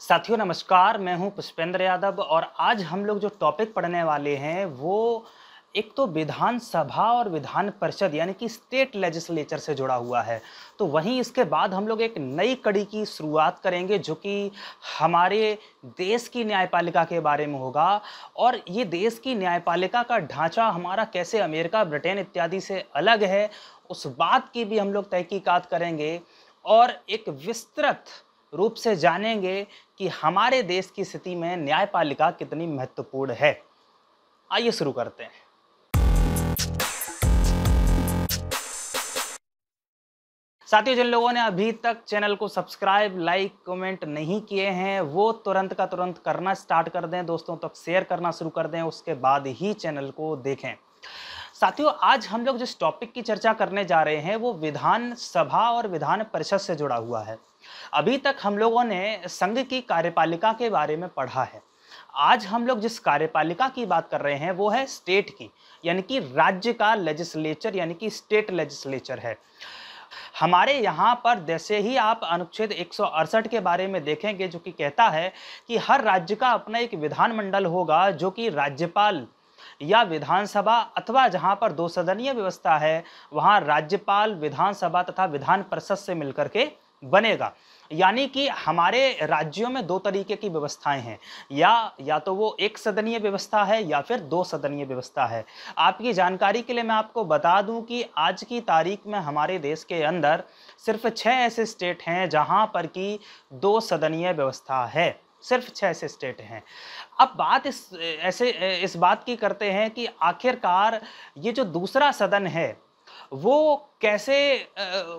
साथियों नमस्कार मैं हूं पुष्पेंद्र यादव और आज हम लोग जो टॉपिक पढ़ने वाले हैं वो एक तो विधानसभा और विधान परिषद यानी कि स्टेट लेजिस्लेचर से जुड़ा हुआ है तो वहीं इसके बाद हम लोग एक नई कड़ी की शुरुआत करेंगे जो कि हमारे देश की न्यायपालिका के बारे में होगा और ये देश की न्यायपालिका का ढांचा हमारा कैसे अमेरिका ब्रिटेन इत्यादि से अलग है उस बात की भी हम लोग तहकीकात करेंगे और एक विस्तृत रूप से जानेंगे कि हमारे देश की स्थिति में न्यायपालिका कितनी महत्वपूर्ण है आइए शुरू करते हैं साथियों जिन लोगों ने अभी तक चैनल को सब्सक्राइब लाइक कमेंट नहीं किए हैं वो तुरंत का तुरंत करना स्टार्ट कर दें दोस्तों तक शेयर करना शुरू कर दें उसके बाद ही चैनल को देखें साथियों आज हम लोग जिस टॉपिक की चर्चा करने जा रहे हैं वो विधानसभा और विधान परिषद से जुड़ा हुआ है अभी तक हम लोगों ने संघ की कार्यपालिका के बारे में पढ़ा है आज हम लोग जिस कार्यपालिका की बात कर रहे हैं वो है स्टेट की यानी कि राज्य का लेजिस्लेचर यानी कि स्टेट लेजिस्लेचर है हमारे यहाँ पर जैसे ही आप अनुच्छेद एक के बारे में देखेंगे जो कि कहता है कि हर राज्य का अपना एक विधानमंडल होगा जो कि राज्यपाल या विधानसभा अथवा जहाँ पर दो सदनीय व्यवस्था है वहाँ राज्यपाल विधानसभा तथा विधान परिषद से मिलकर के बनेगा यानी कि हमारे राज्यों में दो तरीके की व्यवस्थाएं हैं या या तो वो एक सदनीय व्यवस्था है या फिर दो सदनीय व्यवस्था है आपकी जानकारी के लिए मैं आपको बता दूं कि आज की तारीख में हमारे देश के अंदर सिर्फ छः ऐसे स्टेट हैं जहां पर कि दो सदनीय व्यवस्था है सिर्फ छः ऐसे स्टेट हैं अब बात इस ऐसे इस बात की करते हैं कि आखिरकार ये जो दूसरा सदन है वो कैसे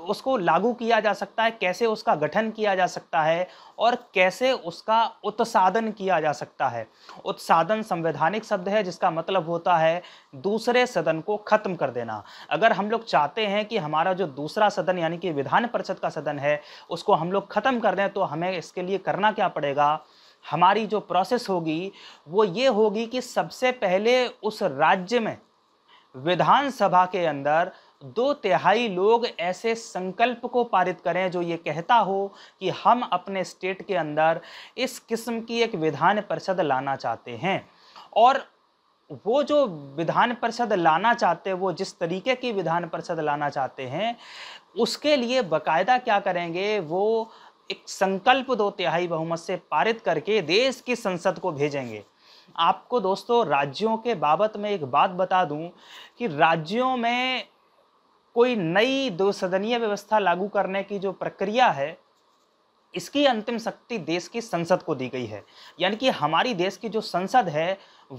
उसको लागू किया जा सकता है कैसे उसका गठन किया जा सकता है और कैसे उसका उत्साधन किया जा सकता है उत्साधन संवैधानिक शब्द है जिसका मतलब होता है दूसरे सदन को ख़त्म कर देना अगर हम लोग चाहते हैं कि हमारा जो दूसरा सदन यानी कि विधान परिषद का सदन है उसको हम लोग ख़त्म कर दें तो हमें इसके लिए करना क्या पड़ेगा हमारी जो प्रोसेस होगी वो ये होगी कि सबसे पहले उस राज्य में विधानसभा के अंदर दो तिहाई लोग ऐसे संकल्प को पारित करें जो ये कहता हो कि हम अपने स्टेट के अंदर इस किस्म की एक विधान परिषद लाना चाहते हैं और वो जो विधान परिषद लाना चाहते हैं वो जिस तरीके की विधान परिषद लाना चाहते हैं उसके लिए बकायदा क्या करेंगे वो एक संकल्प दो तिहाई बहुमत से पारित करके देश की संसद को भेजेंगे आपको दोस्तों राज्यों के बाबत में एक बात बता दूं कि राज्यों में कोई नई दो सदनीय व्यवस्था लागू करने की जो प्रक्रिया है इसकी अंतिम शक्ति देश की संसद को दी गई है यानी कि हमारी देश की जो संसद है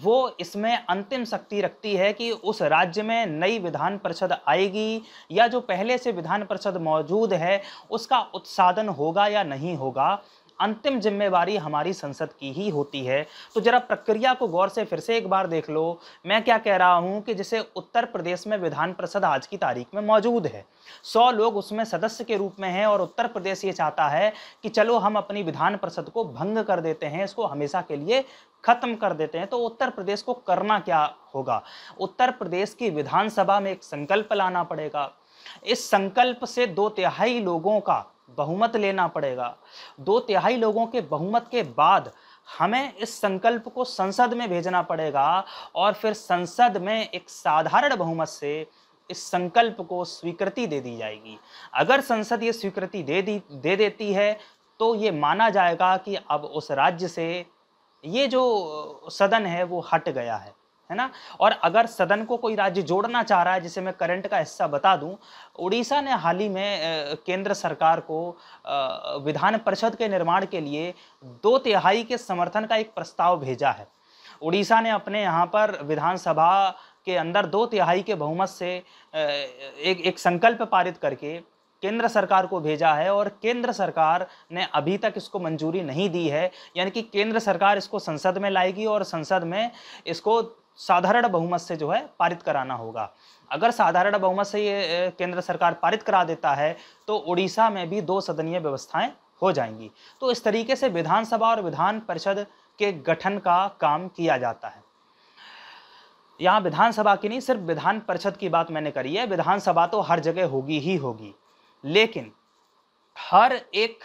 वो इसमें अंतिम शक्ति रखती है कि उस राज्य में नई विधान परिषद आएगी या जो पहले से विधान परिषद मौजूद है उसका उत्सादन होगा या नहीं होगा अंतिम जिम्मेवारी हमारी संसद की ही होती है तो जरा प्रक्रिया को गौर से फिर से एक बार देख लो मैं क्या कह रहा हूँ कि जैसे उत्तर प्रदेश में विधान परिषद आज की तारीख में मौजूद है सौ लोग उसमें सदस्य के रूप में हैं और उत्तर प्रदेश ये चाहता है कि चलो हम अपनी विधान परिषद को भंग कर देते हैं इसको हमेशा के लिए खत्म कर देते हैं तो उत्तर प्रदेश को करना क्या होगा उत्तर प्रदेश की विधानसभा में एक संकल्प लाना पड़ेगा इस संकल्प से दो तिहाई लोगों का बहुमत लेना पड़ेगा दो तिहाई लोगों के बहुमत के बाद हमें इस संकल्प को संसद में भेजना पड़ेगा और फिर संसद में एक साधारण बहुमत से इस संकल्प को स्वीकृति दे दी जाएगी अगर संसद ये स्वीकृति दे दी दे देती है तो ये माना जाएगा कि अब उस राज्य से ये जो सदन है वो हट गया है है ना और अगर सदन को कोई राज्य जोड़ना चाह रहा है जिसे मैं करंट का हिस्सा बता दूं उड़ीसा ने हाल ही में केंद्र सरकार को विधान परिषद के निर्माण के लिए दो तिहाई के समर्थन का एक प्रस्ताव भेजा है उड़ीसा ने अपने यहाँ पर विधानसभा के अंदर दो तिहाई के बहुमत से एक एक संकल्प पारित करके केंद्र सरकार को भेजा है और केंद्र सरकार ने अभी तक इसको मंजूरी नहीं दी है यानी कि केंद्र सरकार इसको संसद में लाएगी और संसद में इसको साधारण बहुमत से जो है पारित कराना होगा अगर साधारण बहुमत से ये केंद्र सरकार पारित करा देता है तो उड़ीसा में भी दो सदनीय व्यवस्थाएं हो जाएंगी तो इस तरीके से विधानसभा और विधान परिषद के गठन का काम किया जाता है यहाँ विधानसभा की नहीं सिर्फ विधान परिषद की बात मैंने करी है विधानसभा तो हर जगह होगी ही होगी लेकिन हर एक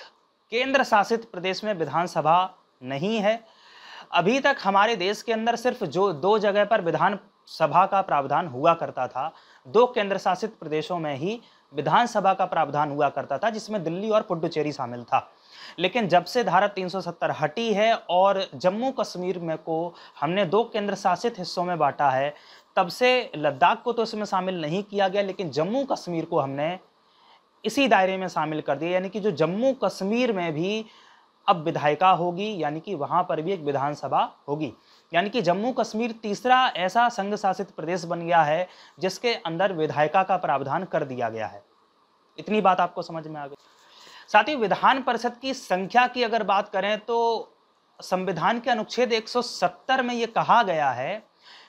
केंद्र शासित प्रदेश में विधानसभा नहीं है अभी तक हमारे देश के अंदर सिर्फ जो दो जगह पर विधान सभा का प्रावधान हुआ करता था दो केंद्र शासित प्रदेशों में ही विधानसभा का प्रावधान हुआ करता था जिसमें दिल्ली और पुडुचेरी शामिल था लेकिन जब से धारा 370 हटी है और जम्मू कश्मीर में को हमने दो केंद्र शासित हिस्सों में बांटा है तब से लद्दाख को तो इसमें शामिल नहीं किया गया लेकिन जम्मू कश्मीर को हमने इसी दायरे में शामिल कर दिया यानी कि जो जम्मू कश्मीर में भी अब विधायिका होगी यानी कि वहाँ पर भी एक विधानसभा होगी यानी कि जम्मू कश्मीर तीसरा ऐसा संघ शासित प्रदेश बन गया है जिसके अंदर विधायिका का प्रावधान कर दिया गया है इतनी बात आपको समझ में आ गई साथ ही विधान परिषद की संख्या की अगर बात करें तो संविधान के अनुच्छेद 170 में ये कहा गया है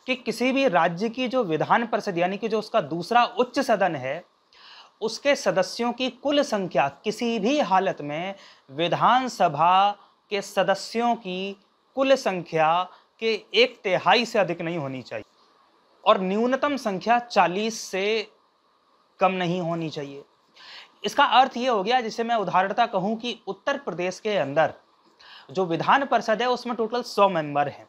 कि किसी भी राज्य की जो विधान परिषद यानी कि जो उसका दूसरा उच्च सदन है उसके सदस्यों की कुल संख्या किसी भी हालत में विधानसभा के सदस्यों की कुल संख्या के एक तिहाई से अधिक नहीं होनी चाहिए और न्यूनतम संख्या 40 से कम नहीं होनी चाहिए इसका अर्थ ये हो गया जिसे मैं उदाहरणता कहूँ कि उत्तर प्रदेश के अंदर जो विधान परिषद है उसमें टोटल सौ मेंबर हैं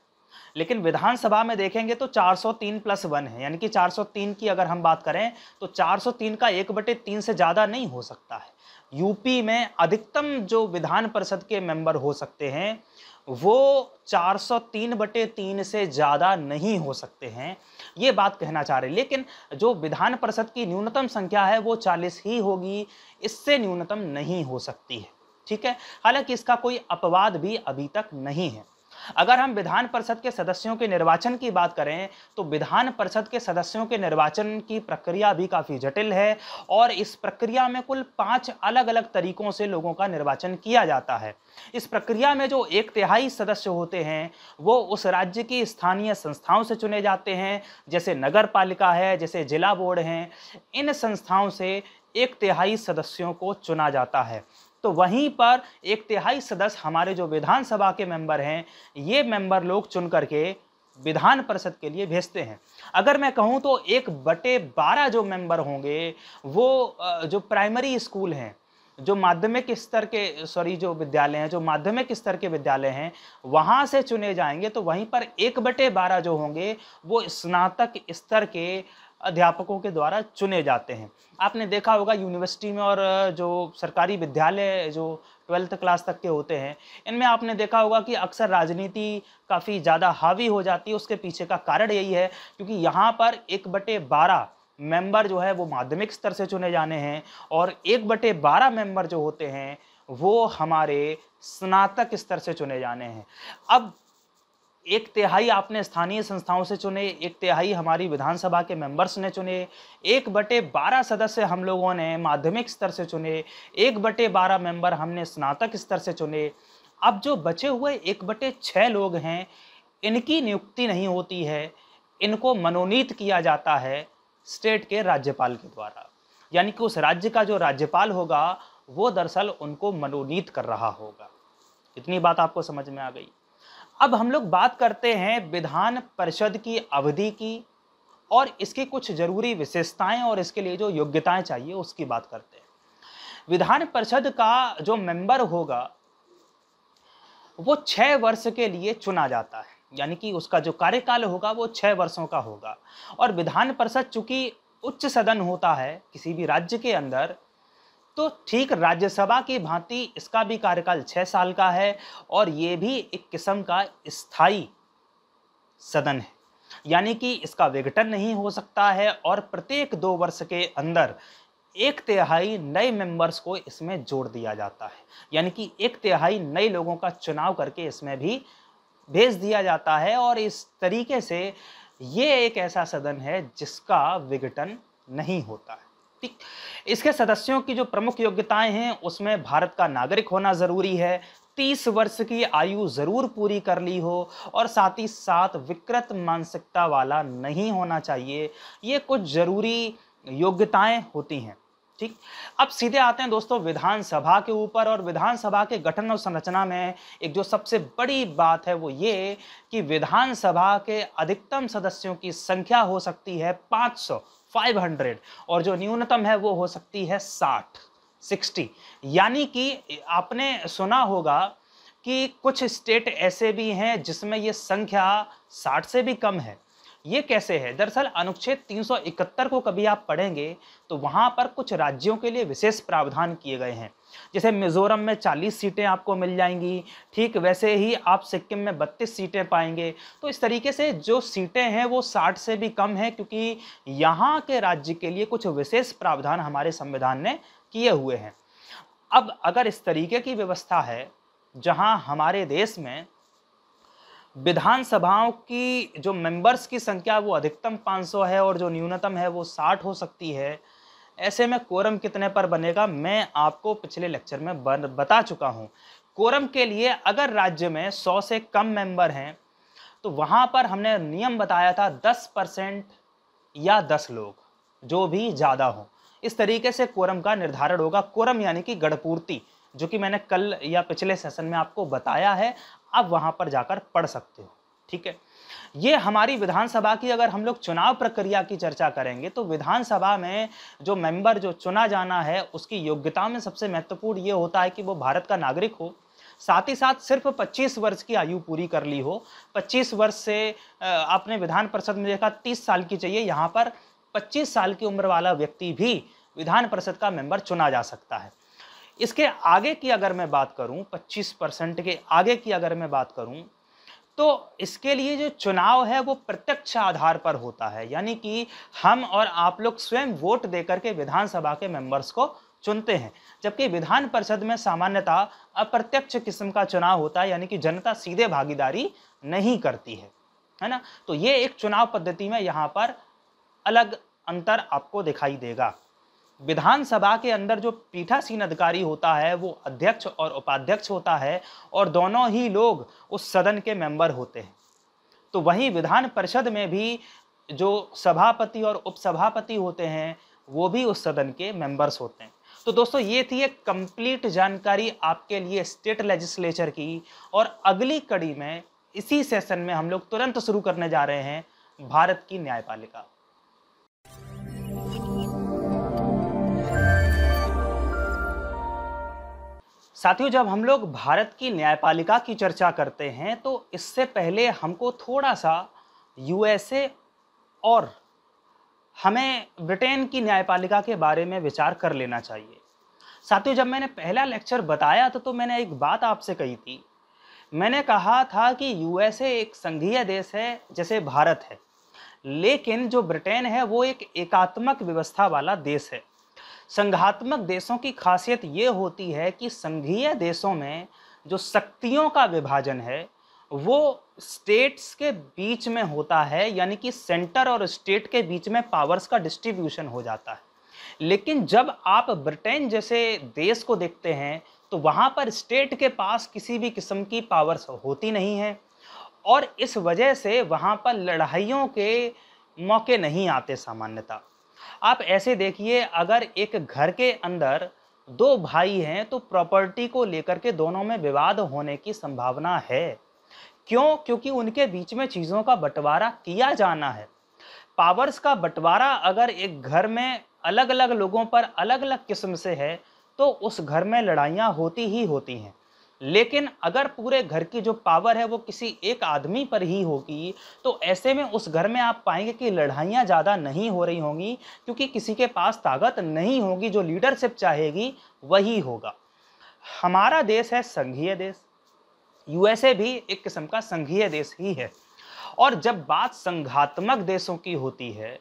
लेकिन विधानसभा में देखेंगे तो 403 प्लस वन है यानी कि 403 की अगर हम बात करें तो 403 का एक बटे तीन से ज़्यादा नहीं हो सकता है यूपी में अधिकतम जो विधान परिषद के मेंबर हो सकते हैं वो 403 बटे तीन से ज़्यादा नहीं हो सकते हैं ये बात कहना चाह रहे लेकिन जो विधान परिषद की न्यूनतम संख्या है वो 40 ही होगी इससे न्यूनतम नहीं हो सकती है ठीक है हालांकि इसका कोई अपवाद भी अभी तक नहीं है अगर हम विधान परिषद के सदस्यों के निर्वाचन की बात करें तो विधान परिषद के सदस्यों के निर्वाचन की प्रक्रिया भी काफ़ी जटिल है और इस प्रक्रिया में कुल पाँच अलग अलग तरीकों से लोगों का निर्वाचन किया जाता है इस प्रक्रिया में जो एक तिहाई सदस्य होते हैं वो उस राज्य की स्थानीय संस्थाओं से चुने जाते हैं जैसे नगर पालिका है जैसे जिला बोर्ड हैं इन संस्थाओं से एक तिहाई सदस्यों को चुना जाता है तो वहीं पर एक तिहाई सदस्य हमारे जो विधानसभा के मेंबर हैं ये मेंबर लोग चुन करके विधान परिषद के लिए भेजते हैं अगर मैं कहूँ तो एक बटे बारह जो मेंबर होंगे वो जो प्राइमरी स्कूल हैं जो माध्यमिक स्तर के सॉरी जो विद्यालय हैं जो माध्यमिक स्तर के विद्यालय हैं वहाँ से चुने जाएंगे तो वहीं पर एक बटे बारह जो होंगे वो स्नातक स्तर के अध्यापकों के द्वारा चुने जाते हैं आपने देखा होगा यूनिवर्सिटी में और जो सरकारी विद्यालय जो ट्वेल्थ क्लास तक के होते हैं इनमें आपने देखा होगा कि अक्सर राजनीति काफ़ी ज़्यादा हावी हो जाती है उसके पीछे का कारण यही है क्योंकि यहाँ पर एक बटे बारह मेंबर जो है वो माध्यमिक स्तर से चुने जाने हैं और एक बटे बारह मेंबर जो होते हैं वो हमारे स्नातक स्तर से चुने जाने हैं अब एक तिहाई आपने स्थानीय संस्थाओं से चुने एक तिहाई हमारी विधानसभा के मेंबर्स ने चुने एक बटे बारह सदस्य हम लोगों ने माध्यमिक स्तर से चुने एक बटे बारह मेंबर हमने स्नातक स्तर से चुने अब जो बचे हुए एक बटे छः लोग हैं इनकी नियुक्ति नहीं होती है इनको मनोनीत किया जाता है स्टेट के राज्यपाल के द्वारा यानी कि उस राज्य का जो राज्यपाल होगा वो दरअसल उनको मनोनीत कर रहा होगा इतनी बात आपको समझ में आ गई अब हम लोग बात करते हैं विधान परिषद की अवधि की और इसकी कुछ जरूरी विशेषताएं और इसके लिए जो योग्यताएं चाहिए उसकी बात करते हैं विधान परिषद का जो मेंबर होगा वो छः वर्ष के लिए चुना जाता है यानी कि उसका जो कार्यकाल होगा वो छः वर्षों का होगा और विधान परिषद चूंकि उच्च सदन होता है किसी भी राज्य के अंदर तो ठीक राज्यसभा की भांति इसका भी कार्यकाल छः साल का है और ये भी एक किस्म का स्थायी सदन है यानी कि इसका विघटन नहीं हो सकता है और प्रत्येक दो वर्ष के अंदर एक तिहाई नए मेंबर्स को इसमें जोड़ दिया जाता है यानी कि एक तिहाई नए लोगों का चुनाव करके इसमें भी भेज दिया जाता है और इस तरीके से ये एक ऐसा सदन है जिसका विघटन नहीं होता है ठीक इसके सदस्यों की जो प्रमुख योग्यताएं हैं उसमें भारत का नागरिक होना ज़रूरी है तीस वर्ष की आयु ज़रूर पूरी कर ली हो और साथ ही साथ विकृत मानसिकता वाला नहीं होना चाहिए ये कुछ ज़रूरी योग्यताएं होती हैं ठीक अब सीधे आते हैं दोस्तों विधानसभा के ऊपर और विधानसभा के गठन और संरचना में एक जो सबसे बड़ी बात है वो ये कि विधानसभा के अधिकतम सदस्यों की संख्या हो सकती है 500 500 और जो न्यूनतम है वो हो सकती है 60 60 यानी कि आपने सुना होगा कि कुछ स्टेट ऐसे भी हैं जिसमें ये संख्या 60 से भी कम है ये कैसे है दरअसल अनुच्छेद 371 को कभी आप पढ़ेंगे तो वहाँ पर कुछ राज्यों के लिए विशेष प्रावधान किए गए हैं जैसे मिज़ोरम में 40 सीटें आपको मिल जाएंगी ठीक वैसे ही आप सिक्किम में 32 सीटें पाएंगे तो इस तरीके से जो सीटें हैं वो 60 से भी कम है क्योंकि यहाँ के राज्य के लिए कुछ विशेष प्रावधान हमारे संविधान ने किए हुए हैं अब अगर इस तरीके की व्यवस्था है जहाँ हमारे देश में विधानसभाओं की जो मेंबर्स की संख्या वो अधिकतम 500 है और जो न्यूनतम है वो 60 हो सकती है ऐसे में कोरम कितने पर बनेगा मैं आपको पिछले लेक्चर में बन, बता चुका हूँ कोरम के लिए अगर राज्य में 100 से कम मेंबर हैं तो वहाँ पर हमने नियम बताया था 10 परसेंट या 10 लोग जो भी ज़्यादा हो इस तरीके से कोरम का निर्धारण होगा कोरम यानी कि गढ़पूर्ति जो कि मैंने कल या पिछले सेशन में आपको बताया है आप वहाँ पर जाकर पढ़ सकते हो ठीक है ये हमारी विधानसभा की अगर हम लोग चुनाव प्रक्रिया की चर्चा करेंगे तो विधानसभा में जो मेंबर जो चुना जाना है उसकी योग्यता में सबसे महत्वपूर्ण ये होता है कि वो भारत का नागरिक हो साथ ही साथ सिर्फ 25 वर्ष की आयु पूरी कर ली हो 25 वर्ष से आपने विधान परिषद में देखा 30 साल की चाहिए यहाँ पर 25 साल की उम्र वाला व्यक्ति भी विधान परिषद का मेंबर चुना जा सकता है इसके आगे की अगर मैं बात करूं 25 परसेंट के आगे की अगर मैं बात करूं तो इसके लिए जो चुनाव है वो प्रत्यक्ष आधार पर होता है यानी कि हम और आप लोग स्वयं वोट दे करके विधानसभा के मेंबर्स को चुनते हैं जबकि विधान परिषद में सामान्यतः अप्रत्यक्ष किस्म का चुनाव होता है यानी कि जनता सीधे भागीदारी नहीं करती है है ना तो ये एक चुनाव पद्धति में यहाँ पर अलग अंतर आपको दिखाई देगा विधानसभा के अंदर जो पीठासीन अधिकारी होता है वो अध्यक्ष और उपाध्यक्ष होता है और दोनों ही लोग उस सदन के मेंबर होते हैं तो वहीं विधान परिषद में भी जो सभापति और उपसभापति होते हैं वो भी उस सदन के मेंबर्स होते हैं तो दोस्तों ये थी एक कंप्लीट जानकारी आपके लिए स्टेट लेजिस्लेचर की और अगली कड़ी में इसी सेशन में हम लोग तुरंत शुरू करने जा रहे हैं भारत की न्यायपालिका साथियों जब हम लोग भारत की न्यायपालिका की चर्चा करते हैं तो इससे पहले हमको थोड़ा सा यूएसए और हमें ब्रिटेन की न्यायपालिका के बारे में विचार कर लेना चाहिए साथियों जब मैंने पहला लेक्चर बताया था तो मैंने एक बात आपसे कही थी मैंने कहा था कि यूएसए एक संघीय देश है जैसे भारत है लेकिन जो ब्रिटेन है वो एक एकात्मक व्यवस्था वाला देश है संघात्मक देशों की खासियत ये होती है कि संघीय देशों में जो शक्तियों का विभाजन है वो स्टेट्स के बीच में होता है यानी कि सेंटर और स्टेट के बीच में पावर्स का डिस्ट्रीब्यूशन हो जाता है लेकिन जब आप ब्रिटेन जैसे देश को देखते हैं तो वहाँ पर स्टेट के पास किसी भी किस्म की पावर्स होती नहीं है और इस वजह से वहाँ पर लड़ाइयों के मौके नहीं आते सामान्यता आप ऐसे देखिए अगर एक घर के अंदर दो भाई हैं तो प्रॉपर्टी को लेकर के दोनों में विवाद होने की संभावना है क्यों क्योंकि उनके बीच में चीज़ों का बंटवारा किया जाना है पावर्स का बंटवारा अगर एक घर में अलग अलग लोगों पर अलग अलग किस्म से है तो उस घर में लड़ाइयाँ होती ही होती हैं लेकिन अगर पूरे घर की जो पावर है वो किसी एक आदमी पर ही होगी तो ऐसे में उस घर में आप पाएंगे कि लड़ाइयाँ ज़्यादा नहीं हो रही होंगी क्योंकि किसी के पास ताकत नहीं होगी जो लीडरशिप चाहेगी वही होगा हमारा देश है संघीय देश यूएसए भी एक किस्म का संघीय देश ही है और जब बात संघात्मक देशों की होती है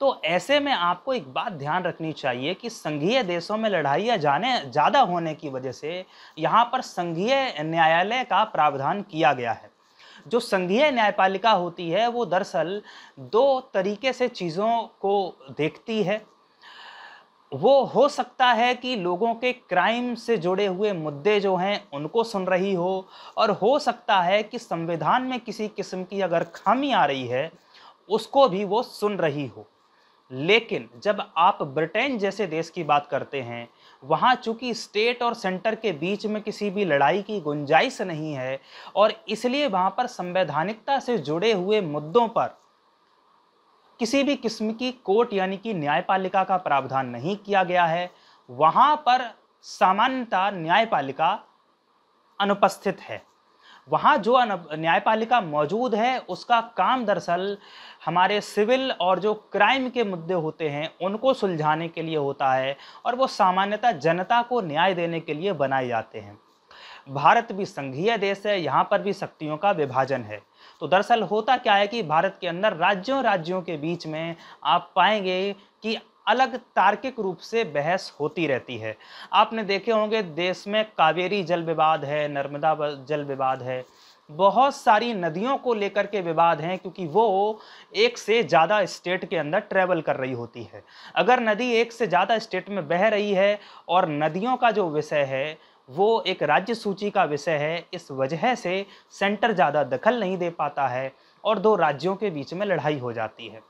तो ऐसे में आपको एक बात ध्यान रखनी चाहिए कि संघीय देशों में लड़ाइयाँ जाने ज़्यादा होने की वजह से यहाँ पर संघीय न्यायालय का प्रावधान किया गया है जो संघीय न्यायपालिका होती है वो दरअसल दो तरीके से चीज़ों को देखती है वो हो सकता है कि लोगों के क्राइम से जुड़े हुए मुद्दे जो हैं उनको सुन रही हो और हो सकता है कि संविधान में किसी किस्म की अगर खामी आ रही है उसको भी वो सुन रही हो लेकिन जब आप ब्रिटेन जैसे देश की बात करते हैं वहाँ चूंकि स्टेट और सेंटर के बीच में किसी भी लड़ाई की गुंजाइश नहीं है और इसलिए वहाँ पर संवैधानिकता से जुड़े हुए मुद्दों पर किसी भी किस्म की कोर्ट यानी कि न्यायपालिका का प्रावधान नहीं किया गया है वहाँ पर सामान्यतः न्यायपालिका अनुपस्थित है वहाँ जो न्यायपालिका मौजूद है उसका काम दरअसल हमारे सिविल और जो क्राइम के मुद्दे होते हैं उनको सुलझाने के लिए होता है और वो सामान्यतः जनता को न्याय देने के लिए बनाए जाते हैं भारत भी संघीय देश है यहाँ पर भी शक्तियों का विभाजन है तो दरअसल होता क्या है कि भारत के अंदर राज्यों राज्यों के बीच में आप पाएंगे कि अलग तार्किक रूप से बहस होती रहती है आपने देखे होंगे देश में कावेरी जल विवाद है नर्मदा जल विवाद है बहुत सारी नदियों को लेकर के विवाद हैं क्योंकि वो एक से ज़्यादा स्टेट के अंदर ट्रैवल कर रही होती है अगर नदी एक से ज़्यादा स्टेट में बह रही है और नदियों का जो विषय है वो एक राज्य सूची का विषय है इस वजह से सेंटर ज़्यादा दखल नहीं दे पाता है और दो राज्यों के बीच में लड़ाई हो जाती है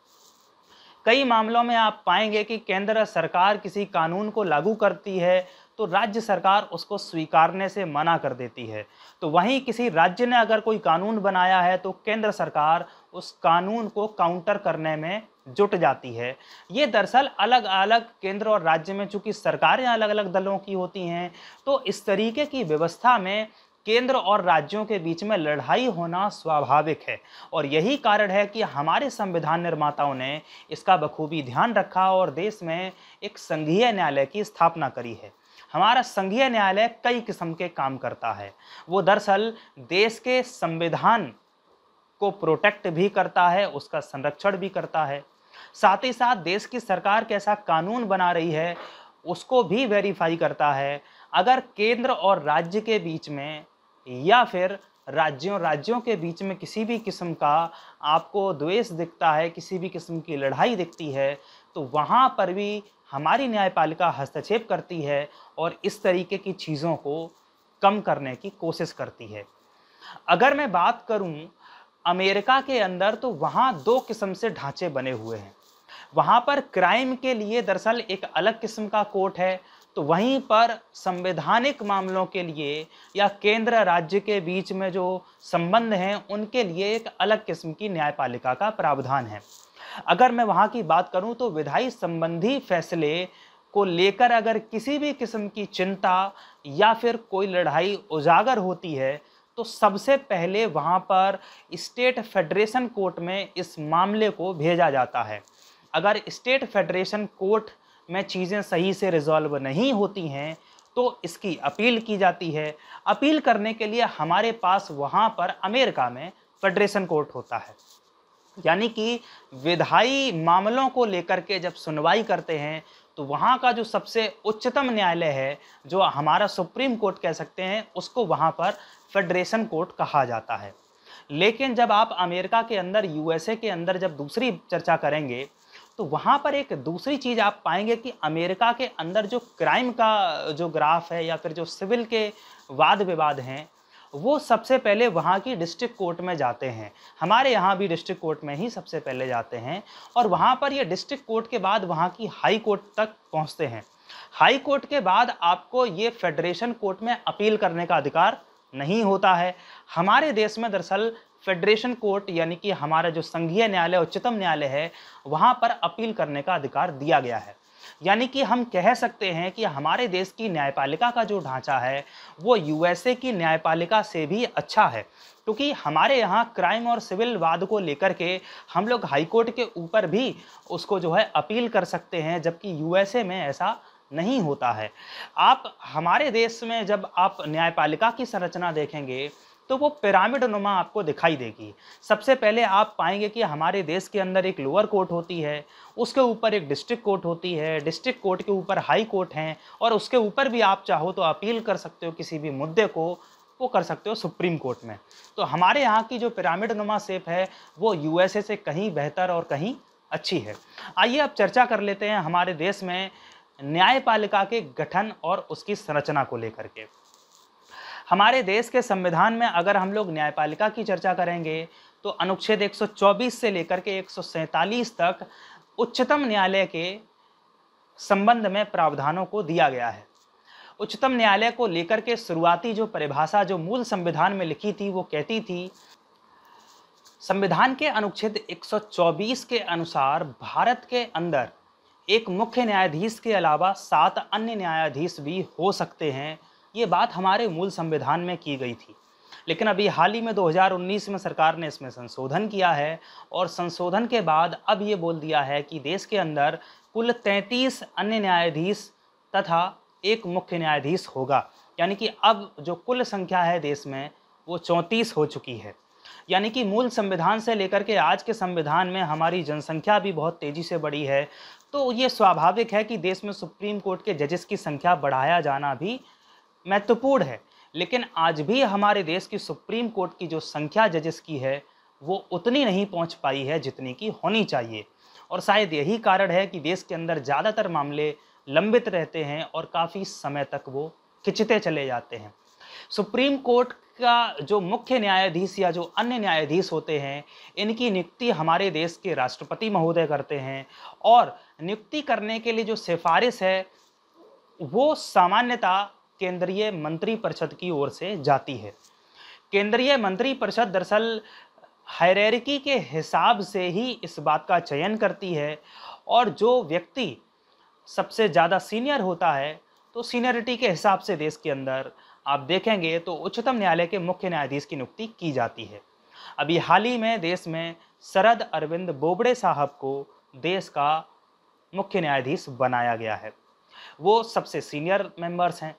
कई मामलों में आप पाएंगे कि केंद्र सरकार किसी कानून को लागू करती है तो राज्य सरकार उसको स्वीकारने से मना कर देती है तो वहीं किसी राज्य ने अगर कोई कानून बनाया है तो केंद्र सरकार उस कानून को काउंटर करने में जुट जाती है ये दरअसल अलग अलग केंद्र और राज्य में चूंकि सरकारें अलग अलग दलों की होती हैं तो इस तरीके की व्यवस्था में केंद्र और राज्यों के बीच में लड़ाई होना स्वाभाविक है और यही कारण है कि हमारे संविधान निर्माताओं ने इसका बखूबी ध्यान रखा और देश में एक संघीय न्यायालय की स्थापना करी है हमारा संघीय न्यायालय कई किस्म के काम करता है वो दरअसल देश के संविधान को प्रोटेक्ट भी करता है उसका संरक्षण भी करता है साथ ही साथ देश की सरकार कैसा कानून बना रही है उसको भी वेरीफाई करता है अगर केंद्र और राज्य के बीच में या फिर राज्यों राज्यों के बीच में किसी भी किस्म का आपको द्वेष दिखता है किसी भी किस्म की लड़ाई दिखती है तो वहाँ पर भी हमारी न्यायपालिका हस्तक्षेप करती है और इस तरीके की चीज़ों को कम करने की कोशिश करती है अगर मैं बात करूँ अमेरिका के अंदर तो वहाँ दो किस्म से ढांचे बने हुए हैं वहाँ पर क्राइम के लिए दरअसल एक अलग किस्म का कोर्ट है तो वहीं पर संवैधानिक मामलों के लिए या केंद्र राज्य के बीच में जो संबंध हैं उनके लिए एक अलग किस्म की न्यायपालिका का प्रावधान है अगर मैं वहाँ की बात करूँ तो विधायी संबंधी फैसले को लेकर अगर किसी भी किस्म की चिंता या फिर कोई लड़ाई उजागर होती है तो सबसे पहले वहाँ पर स्टेट फेडरेशन कोर्ट में इस मामले को भेजा जाता है अगर स्टेट फेडरेशन कोर्ट में चीज़ें सही से रिजॉल्व नहीं होती हैं तो इसकी अपील की जाती है अपील करने के लिए हमारे पास वहाँ पर अमेरिका में फेडरेशन कोर्ट होता है यानी कि विधायी मामलों को लेकर के जब सुनवाई करते हैं तो वहाँ का जो सबसे उच्चतम न्यायालय है जो हमारा सुप्रीम कोर्ट कह सकते हैं उसको वहाँ पर फेडरेशन कोर्ट कहा जाता है लेकिन जब आप अमेरिका के अंदर यूएसए के अंदर जब दूसरी चर्चा करेंगे तो वहाँ पर एक दूसरी चीज़ आप पाएंगे कि अमेरिका के अंदर जो क्राइम का जो ग्राफ है या फिर जो सिविल के वाद विवाद हैं वो सबसे पहले वहाँ की डिस्ट्रिक्ट कोर्ट में जाते हैं हमारे यहाँ भी डिस्ट्रिक्ट कोर्ट में ही सबसे पहले जाते हैं और वहाँ पर ये डिस्ट्रिक्ट कोर्ट के बाद वहाँ की हाई कोर्ट तक पहुँचते हैं हाई कोर्ट के बाद आपको ये फेडरेशन कोर्ट में अपील करने का अधिकार नहीं होता है हमारे देश में दरअसल फेडरेशन कोर्ट यानी कि हमारा जो संघीय न्यायालय उच्चतम न्यायालय है वहाँ पर अपील करने का अधिकार दिया गया है यानी कि हम कह सकते हैं कि हमारे देश की न्यायपालिका का जो ढांचा है वो यूएसए की न्यायपालिका से भी अच्छा है क्योंकि हमारे यहाँ क्राइम और सिविल वाद को लेकर के हम लोग हाईकोर्ट के ऊपर भी उसको जो है अपील कर सकते हैं जबकि यूएसए में ऐसा नहीं होता है आप हमारे देश में जब आप न्यायपालिका की संरचना देखेंगे तो वो पिरामिड नुमा आपको दिखाई देगी सबसे पहले आप पाएंगे कि हमारे देश के अंदर एक लोअर कोर्ट होती है उसके ऊपर एक डिस्ट्रिक्ट कोर्ट होती है डिस्ट्रिक्ट कोर्ट के ऊपर हाई कोर्ट हैं और उसके ऊपर भी आप चाहो तो अपील कर सकते हो किसी भी मुद्दे को वो कर सकते हो सुप्रीम कोर्ट में तो हमारे यहाँ की जो पिरामिड नुमा सेप है वो यू से कहीं बेहतर और कहीं अच्छी है आइए अब चर्चा कर लेते हैं हमारे देश में न्यायपालिका के गठन और उसकी संरचना को लेकर के हमारे देश के संविधान में अगर हम लोग न्यायपालिका की चर्चा करेंगे तो अनुच्छेद 124 से लेकर के एक तक उच्चतम न्यायालय के संबंध में प्रावधानों को दिया गया है उच्चतम न्यायालय को लेकर के शुरुआती जो परिभाषा जो मूल संविधान में लिखी थी वो कहती थी संविधान के अनुच्छेद 124 के अनुसार भारत के अंदर एक मुख्य न्यायाधीश के अलावा सात अन्य न्यायाधीश भी हो सकते हैं ये बात हमारे मूल संविधान में की गई थी लेकिन अभी हाल ही में 2019 में सरकार ने इसमें संशोधन किया है और संशोधन के बाद अब ये बोल दिया है कि देश के अंदर कुल 33 अन्य न्यायाधीश तथा एक मुख्य न्यायाधीश होगा यानी कि अब जो कुल संख्या है देश में वो चौंतीस हो चुकी है यानी कि मूल संविधान से लेकर के आज के संविधान में हमारी जनसंख्या भी बहुत तेज़ी से बढ़ी है तो ये स्वाभाविक है कि देश में सुप्रीम कोर्ट के जजेस की संख्या बढ़ाया जाना भी महत्वपूर्ण है लेकिन आज भी हमारे देश की सुप्रीम कोर्ट की जो संख्या जजेस की है वो उतनी नहीं पहुंच पाई है जितनी की होनी चाहिए और शायद यही कारण है कि देश के अंदर ज़्यादातर मामले लंबित रहते हैं और काफ़ी समय तक वो खिंचते चले जाते हैं सुप्रीम कोर्ट का जो मुख्य न्यायाधीश या जो अन्य न्यायाधीश होते हैं इनकी नियुक्ति हमारे देश के राष्ट्रपति महोदय करते हैं और नियुक्ति करने के लिए जो सिफारिश है वो सामान्यतः केंद्रीय मंत्रिपरिषद की ओर से जाती है केंद्रीय मंत्रिपरिषद दरअसल हायरकी के हिसाब से ही इस बात का चयन करती है और जो व्यक्ति सबसे ज़्यादा सीनियर होता है तो सीनियरिटी के हिसाब से देश के अंदर आप देखेंगे तो उच्चतम न्यायालय के मुख्य न्यायाधीश की नियुक्ति की जाती है अभी हाल ही में देश में शरद अरविंद बोबड़े साहब को देश का मुख्य न्यायाधीश बनाया गया है वो सबसे सीनियर मेंबर्स हैं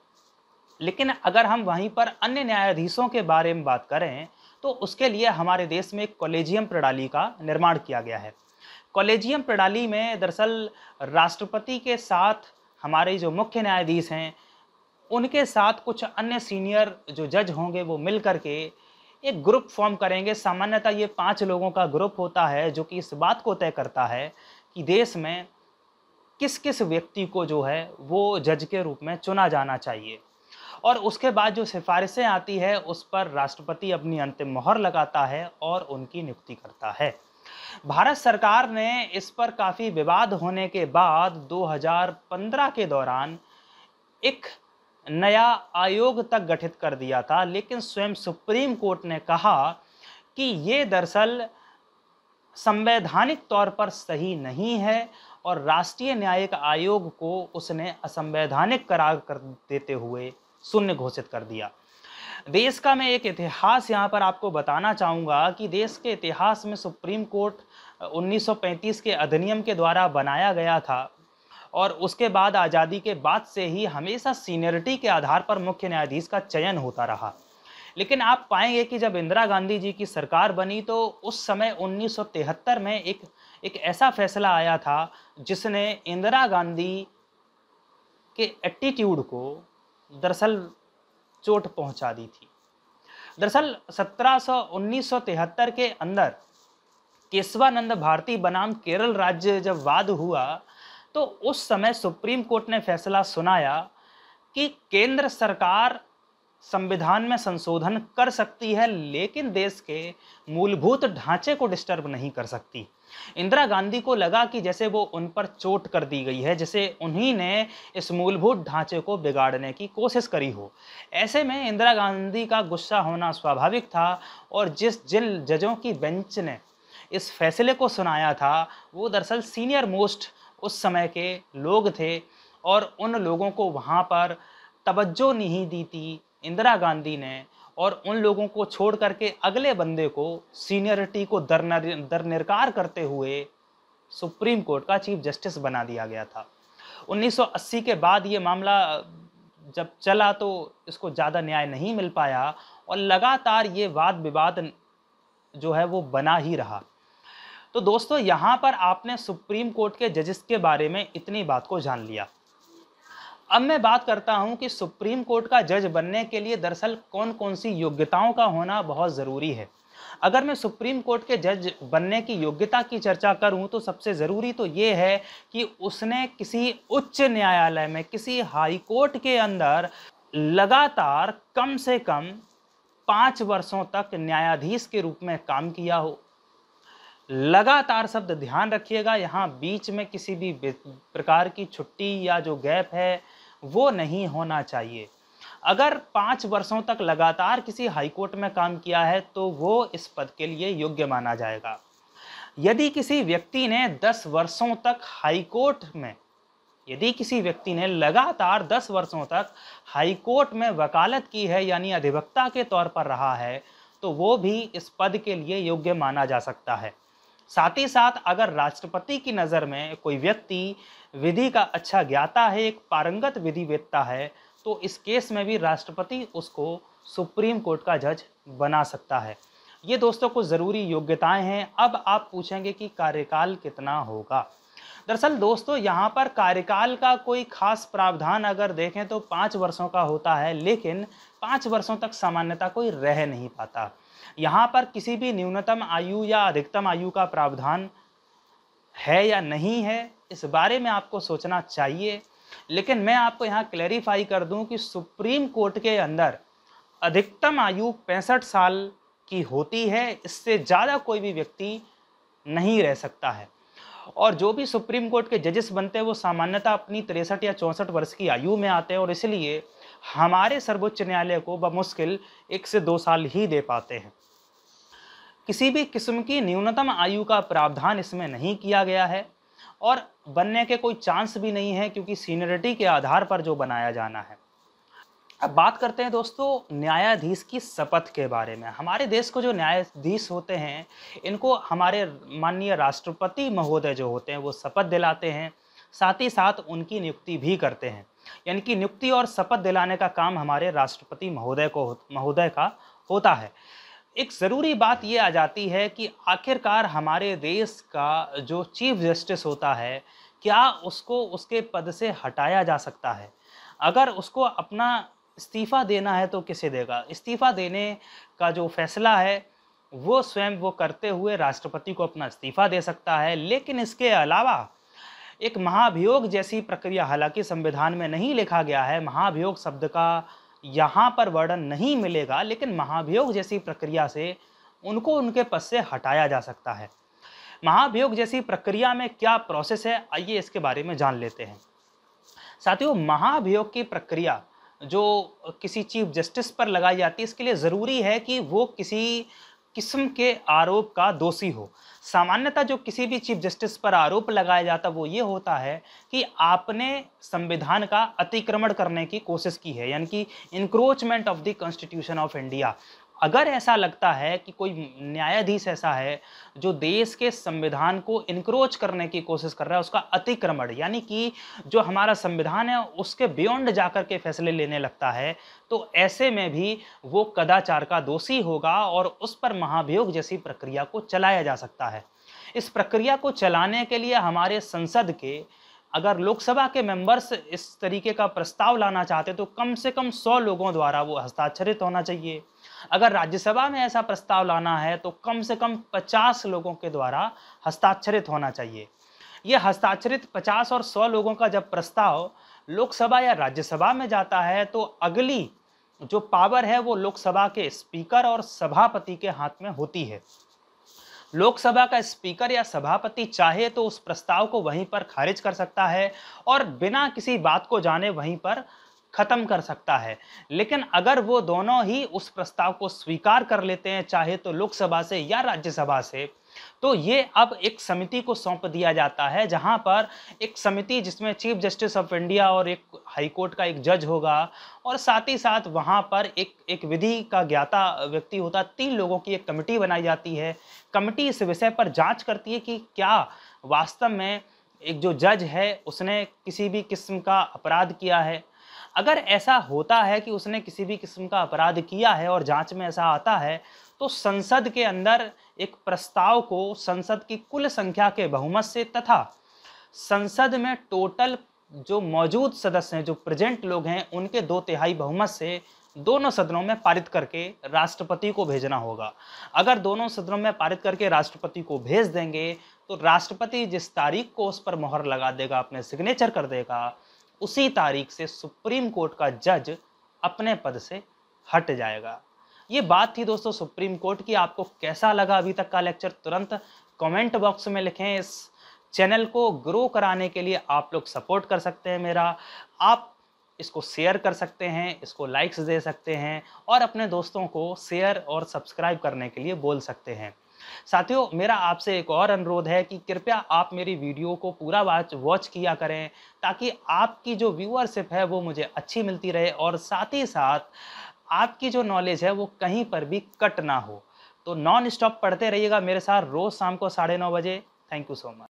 लेकिन अगर हम वहीं पर अन्य न्यायाधीशों के बारे में बात करें तो उसके लिए हमारे देश में कॉलेजियम प्रणाली का निर्माण किया गया है कॉलेजियम प्रणाली में दरअसल राष्ट्रपति के साथ हमारे जो मुख्य न्यायाधीश हैं उनके साथ कुछ अन्य सीनियर जो जज होंगे वो मिल कर के एक ग्रुप फॉर्म करेंगे सामान्यतः ये पाँच लोगों का ग्रुप होता है जो कि इस बात को तय करता है कि देश में किस किस व्यक्ति को जो है वो जज के रूप में चुना जाना चाहिए और उसके बाद जो सिफारिशें आती है उस पर राष्ट्रपति अपनी अंतिम मोहर लगाता है और उनकी नियुक्ति करता है भारत सरकार ने इस पर काफ़ी विवाद होने के बाद 2015 के दौरान एक नया आयोग तक गठित कर दिया था लेकिन स्वयं सुप्रीम कोर्ट ने कहा कि ये दरअसल संवैधानिक तौर पर सही नहीं है और राष्ट्रीय न्यायिक आयोग को उसने असंवैधानिक करार कर देते हुए शून्य घोषित कर दिया देश का मैं एक इतिहास यहाँ पर आपको बताना चाहूँगा कि देश के इतिहास में सुप्रीम कोर्ट 1935 के अधिनियम के द्वारा बनाया गया था और उसके बाद आज़ादी के बाद से ही हमेशा सीनियरिटी के आधार पर मुख्य न्यायाधीश का चयन होता रहा लेकिन आप पाएंगे कि जब इंदिरा गांधी जी की सरकार बनी तो उस समय 1973 में एक एक ऐसा फैसला आया था जिसने इंदिरा गांधी के एटीट्यूड को दरअसल चोट पहुंचा दी थी दरअसल 1700-1973 के अंदर केशवानंद भारती बनाम केरल राज्य जब वाद हुआ तो उस समय सुप्रीम कोर्ट ने फैसला सुनाया कि केंद्र सरकार संविधान में संशोधन कर सकती है लेकिन देश के मूलभूत ढांचे को डिस्टर्ब नहीं कर सकती इंदिरा गांधी को लगा कि जैसे वो उन पर चोट कर दी गई है जैसे उन्हीं ने इस मूलभूत ढांचे को बिगाड़ने की कोशिश करी हो ऐसे में इंदिरा गांधी का गुस्सा होना स्वाभाविक था और जिस जिन जजों की बेंच ने इस फैसले को सुनाया था वो दरअसल सीनियर मोस्ट उस समय के लोग थे और उन लोगों को वहाँ पर तवज्जो नहीं दी थी इंदिरा गांधी ने और उन लोगों को छोड़ करके अगले बंदे को सीनियरिटी को दरनिरकार करते हुए सुप्रीम कोर्ट का चीफ जस्टिस बना दिया गया था 1980 के बाद ये मामला जब चला तो इसको ज़्यादा न्याय नहीं मिल पाया और लगातार ये वाद विवाद जो है वो बना ही रहा तो दोस्तों यहाँ पर आपने सुप्रीम कोर्ट के जजेस के बारे में इतनी बात को जान लिया अब मैं बात करता हूं कि सुप्रीम कोर्ट का जज बनने के लिए दरअसल कौन कौन सी योग्यताओं का होना बहुत ज़रूरी है अगर मैं सुप्रीम कोर्ट के जज बनने की योग्यता की चर्चा करूं तो सबसे ज़रूरी तो ये है कि उसने किसी उच्च न्यायालय में किसी हाई कोर्ट के अंदर लगातार कम से कम पाँच वर्षों तक न्यायाधीश के रूप में काम किया हो लगातार शब्द ध्यान रखिएगा यहाँ बीच में किसी भी प्रकार की छुट्टी या जो गैप है वो नहीं होना चाहिए अगर पाँच वर्षों तक लगातार किसी हाईकोर्ट में काम किया है तो वो इस पद के लिए योग्य माना जाएगा यदि किसी व्यक्ति ने दस वर्षों तक हाईकोर्ट में यदि किसी व्यक्ति ने लगातार दस वर्षों तक हाईकोर्ट में वकालत की है यानी अधिवक्ता के तौर पर रहा है तो वो भी इस पद के लिए योग्य माना जा सकता है साथ ही साथ अगर राष्ट्रपति की नज़र में कोई व्यक्ति विधि का अच्छा ज्ञाता है एक पारंगत विधि वेत्ता है तो इस केस में भी राष्ट्रपति उसको सुप्रीम कोर्ट का जज बना सकता है ये दोस्तों कुछ ज़रूरी योग्यताएं हैं अब आप पूछेंगे कि कार्यकाल कितना होगा दरअसल दोस्तों यहाँ पर कार्यकाल का कोई खास प्रावधान अगर देखें तो पाँच वर्षों का होता है लेकिन पाँच वर्षों तक सामान्यता कोई रह नहीं पाता यहाँ पर किसी भी न्यूनतम आयु या अधिकतम आयु का प्रावधान है या नहीं है इस बारे में आपको सोचना चाहिए लेकिन मैं आपको यहाँ क्लैरिफाई कर दूँ कि सुप्रीम कोर्ट के अंदर अधिकतम आयु पैंसठ साल की होती है इससे ज़्यादा कोई भी व्यक्ति नहीं रह सकता है और जो भी सुप्रीम कोर्ट के जजेस बनते हैं वो सामान्यतः अपनी तिरसठ या चौंसठ वर्ष की आयु में आते हैं और इसलिए हमारे सर्वोच्च न्यायालय को बमुश्किल एक से दो साल ही दे पाते हैं किसी भी किस्म की न्यूनतम आयु का प्रावधान इसमें नहीं किया गया है और बनने के कोई चांस भी नहीं है क्योंकि सीनियरिटी के आधार पर जो बनाया जाना है अब बात करते हैं दोस्तों न्यायाधीश की शपथ के बारे में हमारे देश को जो न्यायाधीश होते हैं इनको हमारे माननीय राष्ट्रपति महोदय जो होते हैं वो शपथ दिलाते हैं साथ ही साथ उनकी नियुक्ति भी करते हैं यानी कि नियुक्ति और शपथ दिलाने का काम हमारे राष्ट्रपति महोदय को महोदय का होता है एक ज़रूरी बात ये आ जाती है कि आखिरकार हमारे देश का जो चीफ जस्टिस होता है क्या उसको उसके पद से हटाया जा सकता है अगर उसको अपना इस्तीफ़ा देना है तो किसे देगा इस्तीफ़ा देने का जो फैसला है वो स्वयं वो करते हुए राष्ट्रपति को अपना इस्तीफ़ा दे सकता है लेकिन इसके अलावा एक महाभियोग जैसी प्रक्रिया हालांकि संविधान में नहीं लिखा गया है महाभियोग शब्द का यहाँ पर वर्णन नहीं मिलेगा लेकिन महाभियोग जैसी प्रक्रिया से उनको उनके पद से हटाया जा सकता है महाभियोग जैसी प्रक्रिया में क्या प्रोसेस है आइए इसके बारे में जान लेते हैं साथियों महाभियोग की प्रक्रिया जो किसी चीफ जस्टिस पर लगाई जाती है इसके लिए ज़रूरी है कि वो किसी किस्म के आरोप का दोषी हो सामान्यतः जो किसी भी चीफ जस्टिस पर आरोप लगाया जाता वो ये होता है कि आपने संविधान का अतिक्रमण करने की कोशिश की है यानी कि encroachment of the constitution of India अगर ऐसा लगता है कि कोई न्यायाधीश ऐसा है जो देश के संविधान को इनक्रोच करने की कोशिश कर रहा है उसका अतिक्रमण यानी कि जो हमारा संविधान है उसके बियॉन्ड जाकर के फैसले लेने लगता है तो ऐसे में भी वो कदाचार का दोषी होगा और उस पर महाभियोग जैसी प्रक्रिया को चलाया जा सकता है इस प्रक्रिया को चलाने के लिए हमारे संसद के अगर लोकसभा के मेंबर्स इस तरीके का प्रस्ताव लाना चाहते तो कम से कम सौ लोगों द्वारा वो हस्ताक्षरित होना चाहिए अगर राज्यसभा में ऐसा प्रस्ताव लाना है तो कम से कम 50 लोगों के द्वारा हस्ताक्षरित होना चाहिए ये हस्ताक्षरित 50 और 100 लोगों का जब प्रस्ताव लोकसभा या राज्यसभा में जाता है तो अगली जो पावर है वो लोकसभा के स्पीकर और सभापति के हाथ में होती है लोकसभा का स्पीकर या सभापति चाहे तो उस प्रस्ताव को वहीं पर खारिज कर सकता है और बिना किसी बात को जाने वहीं पर ख़त्म कर सकता है लेकिन अगर वो दोनों ही उस प्रस्ताव को स्वीकार कर लेते हैं चाहे तो लोकसभा से या राज्यसभा से तो ये अब एक समिति को सौंप दिया जाता है जहां पर एक समिति जिसमें चीफ जस्टिस ऑफ इंडिया और एक हाईकोर्ट का एक जज होगा और साथ ही साथ वहां पर एक एक विधि का ज्ञाता व्यक्ति होता तीन लोगों की एक कमेटी बनाई जाती है कमेटी इस विषय पर जांच करती है कि क्या वास्तव में एक जो जज है उसने किसी भी किस्म का अपराध किया है अगर ऐसा होता है कि उसने किसी भी किस्म का अपराध किया है और जांच में ऐसा आता है तो संसद के अंदर एक प्रस्ताव को संसद की कुल संख्या के बहुमत से तथा संसद में टोटल जो मौजूद सदस्य हैं जो प्रेजेंट लोग हैं उनके दो तिहाई बहुमत से दोनों सदनों में पारित करके राष्ट्रपति को भेजना होगा अगर दोनों सदनों में पारित करके राष्ट्रपति को भेज देंगे तो राष्ट्रपति जिस तारीख को उस पर मोहर लगा देगा अपने सिग्नेचर कर देगा उसी तारीख से सुप्रीम कोर्ट का जज अपने पद से हट जाएगा ये बात थी दोस्तों सुप्रीम कोर्ट की आपको कैसा लगा अभी तक का लेक्चर तुरंत कमेंट बॉक्स में लिखें इस चैनल को ग्रो कराने के लिए आप लोग सपोर्ट कर सकते हैं मेरा आप इसको शेयर कर सकते हैं इसको लाइक्स दे सकते हैं और अपने दोस्तों को शेयर और सब्सक्राइब करने के लिए बोल सकते हैं साथियों मेरा आपसे एक और अनुरोध है कि कृपया आप मेरी वीडियो को पूरा वाच वॉच किया करें ताकि आपकी जो व्यूअरशिप है वो मुझे अच्छी मिलती रहे और साथ ही साथ आपकी जो नॉलेज है वो कहीं पर भी कट ना हो तो नॉन स्टॉप पढ़ते रहिएगा मेरे साथ रोज़ शाम को साढ़े नौ बजे थैंक यू सो मच